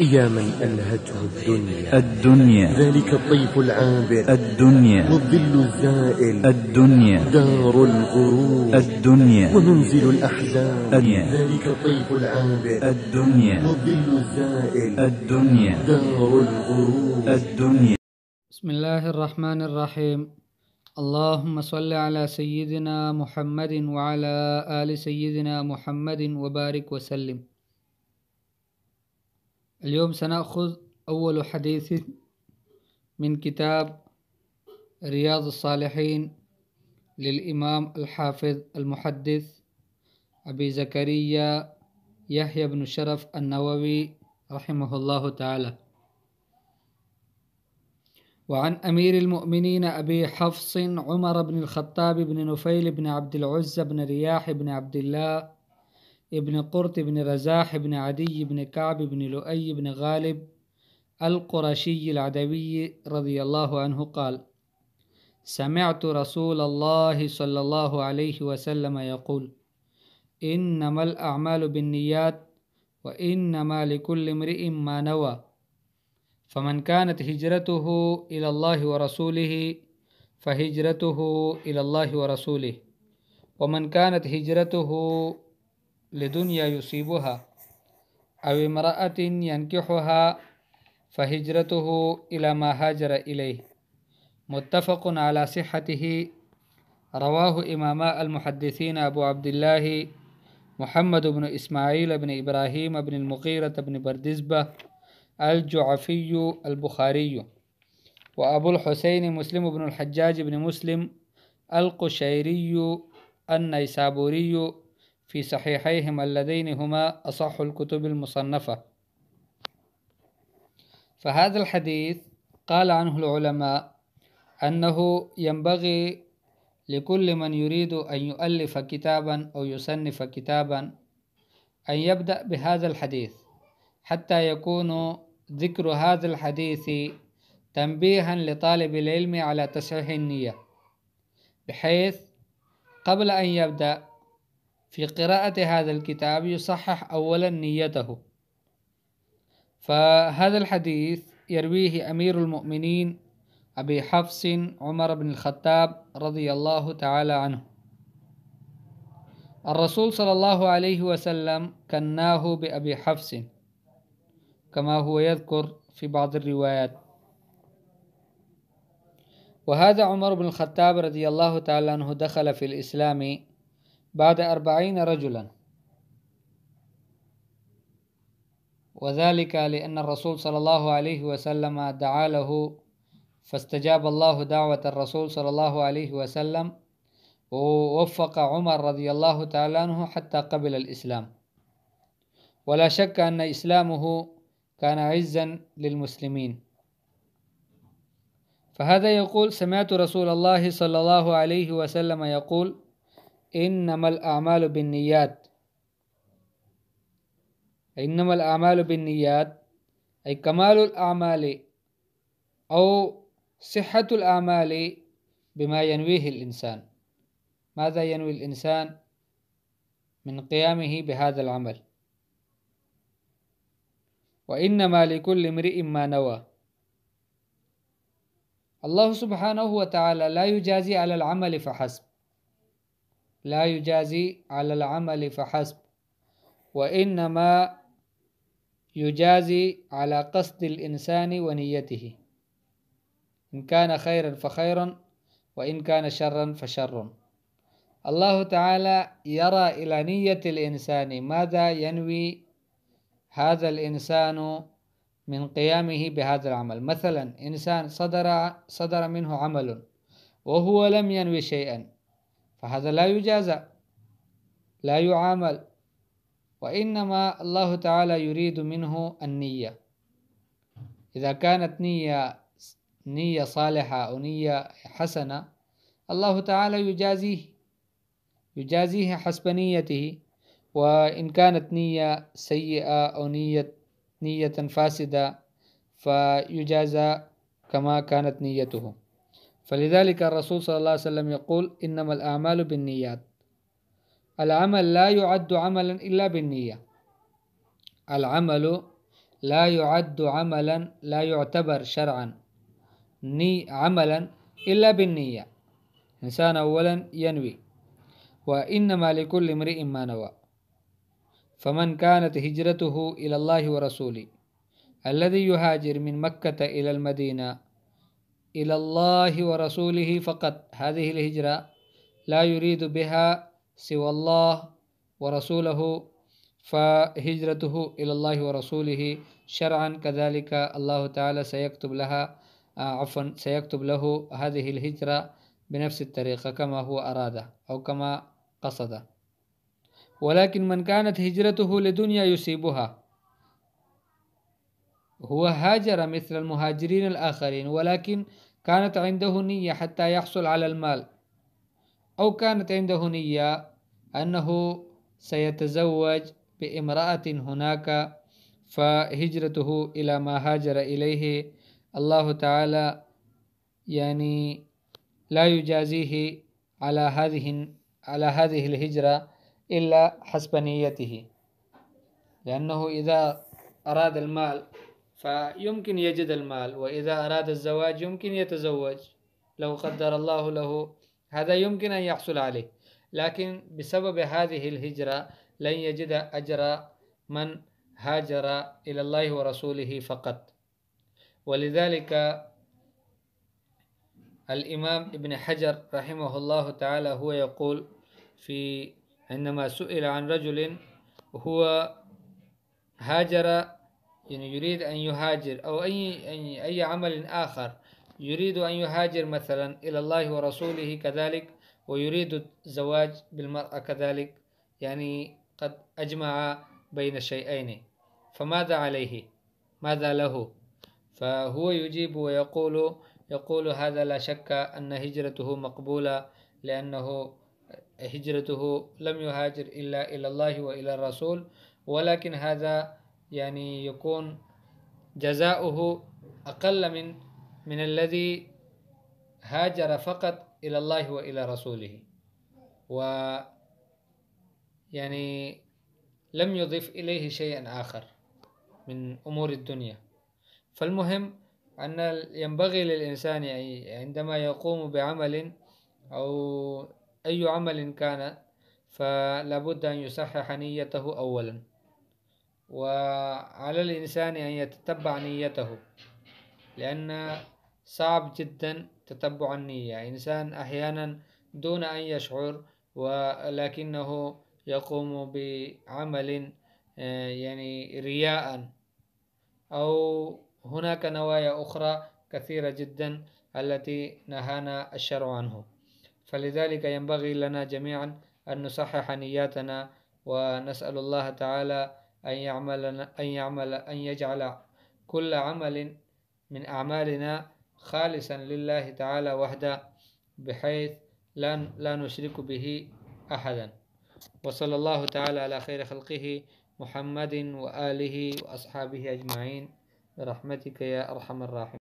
يا من ألهته الدنيا الدنيا ذلك الطيف العابر الدنيا والظل الزائل الدنيا دار الغرور الدنيا ومنزل الأحزان الدنيا ذلك الطيف العابر الدنيا والظل الزائل الدنيا دار الغرور الدنيا بسم الله الرحمن الرحيم اللهم صل على سيدنا محمد وعلى آل سيدنا محمد وبارك وسلم اليوم سنأخذ أول حديث من كتاب رياض الصالحين للإمام الحافظ المحدث أبي زكريا يحيى بن شرف النووي رحمه الله تعالى وعن أمير المؤمنين أبي حفص عمر بن الخطاب بن نفيل بن عبد العزة بن رياح بن عبد الله ابن قرط بن رزاح ابن عدي بن كعب بن لؤي بن غالب القرشي العدوي رضي الله عنه قال سمعت رسول الله صلى الله عليه وسلم يقول إنما الأعمال بالنيات وإنما لكل امرئ ما نوى فمن كانت هجرته إلى الله ورسوله فهجرته إلى الله ورسوله ومن كانت هجرته لدنيا يصيبها أو امرأة ينكحها فهجرته إلى ما هاجر إليه متفق على صحته رواه إمام المحدثين أبو عبد الله محمد بن إسماعيل بن إبراهيم بن المغيرة بن بردزبة الجعفي البخاري وأبو الحسين مسلم بن الحجاج بن مسلم القشيري النيسابوري في صحيحيهما اللذين هما أصح الكتب المصنفة فهذا الحديث قال عنه العلماء أنه ينبغي لكل من يريد أن يؤلف كتابا أو يصنف كتابا أن يبدأ بهذا الحديث حتى يكون ذكر هذا الحديث تنبيها لطالب العلم على تصحيح النية بحيث قبل أن يبدأ في قراءة هذا الكتاب يصحح أولا نيته فهذا الحديث يرويه أمير المؤمنين أبي حفص عمر بن الخطاب رضي الله تعالى عنه الرسول صلى الله عليه وسلم كناه بأبي حفص كما هو يذكر في بعض الروايات وهذا عمر بن الخطاب رضي الله تعالى عنه دخل في الإسلام بعد أربعين رجلا وذلك لأن الرسول صلى الله عليه وسلم دعا له فاستجاب الله دعوة الرسول صلى الله عليه وسلم ووفق عمر رضي الله تعالى عنه حتى قبل الإسلام ولا شك أن إسلامه كان عزا للمسلمين فهذا يقول سمعت رسول الله صلى الله عليه وسلم يقول إنما الأعمال بالنيات إنما الأعمال بالنيات أي كمال الأعمال أو صحة الأعمال بما ينويه الإنسان ماذا ينوي الإنسان من قيامه بهذا العمل وإنما لكل امرئ ما نوى الله سبحانه وتعالى لا يجازي على العمل فحسب لا يجازي على العمل فحسب وإنما يجازي على قصد الإنسان ونيته إن كان خيرا فخيرا وإن كان شرا فشر الله تعالى يرى إلى نية الإنسان ماذا ينوي هذا الإنسان من قيامه بهذا العمل مثلا إنسان صدر, صدر منه عمل وهو لم ينوي شيئا فهذا لا يجازى لا يعامل وإنما الله تعالى يريد منه النية إذا كانت نية نية صالحة أو نية حسنة الله تعالى يجازيه يجازيه حسب نيته وإن كانت نية سيئة أو نية نية فاسدة فيجازى كما كانت نيته فلذلك الرسول صلى الله عليه وسلم يقول إنما الأعمال بالنيات العمل لا يعد عملا إلا بالنية العمل لا يعد عملا لا يعتبر شرعا ني عملا إلا بالنية إنسان أولا ينوي وإنما لكل امرئ ما نوى فمن كانت هجرته إلى الله ورسوله الذي يهاجر من مكة إلى المدينة إلى الله ورسوله فقط هذه الهجرة لا يريد بها سوى الله ورسوله فهجرته إلى الله ورسوله شرعا كذلك الله تعالى سيكتب لها آه، عفوا سيكتب له هذه الهجرة بنفس الطريقة كما هو أراد أو كما قصد ولكن من كانت هجرته لدنيا يصيبها هو هاجر مثل المهاجرين الآخرين ولكن كانت عنده نية حتى يحصل على المال أو كانت عنده نية أنه سيتزوج بامرأة هناك فهجرته إلى ما هاجر إليه الله تعالى يعني لا يجازيه على هذه على هذه الهجرة إلا حسب نيته لأنه إذا أراد المال فيمكن يجد المال وإذا أراد الزواج يمكن يتزوج لو قدر الله له هذا يمكن أن يحصل عليه لكن بسبب هذه الهجرة لن يجد أجر من هاجر إلى الله ورسوله فقط ولذلك الإمام ابن حجر رحمه الله تعالى هو يقول في عندما سئل عن رجل هو هاجر يعني يريد أن يهاجر أو أي, يعني أي عمل آخر يريد أن يهاجر مثلا إلى الله ورسوله كذلك ويريد الزواج بالمرأة كذلك يعني قد أجمع بين الشيئين فماذا عليه ماذا له فهو يجيب ويقول يقول هذا لا شك أن هجرته مقبولة لأنه هجرته لم يهاجر إلا إلى الله وإلى الرسول ولكن هذا يعني يكون جزاؤه أقل من من الذي هاجر فقط إلى الله وإلى رسوله و يعني لم يضف إليه شيئا آخر من أمور الدنيا فالمهم أن ينبغي للإنسان عندما يقوم بعمل أو أي عمل كان فلا بد أن يصحح نيته أولا وعلى الإنسان أن يتتبع نيته لأن صعب جدا تتبع النية إنسان أحيانا دون أن يشعر ولكنه يقوم بعمل آه، يعني رياء أو هناك نوايا أخرى كثيرة جدا التي نهانا الشرع عنه فلذلك ينبغي لنا جميعا أن نصحح نياتنا ونسأل الله تعالى أن يعمل أن يعمل أن يجعل كل عمل من أعمالنا خالصا لله تعالى وحده بحيث لا لا نشرك به أحدا وصلى الله تعالى على خير خلقه محمد وآله وأصحابه أجمعين برحمتك يا أرحم الراحمين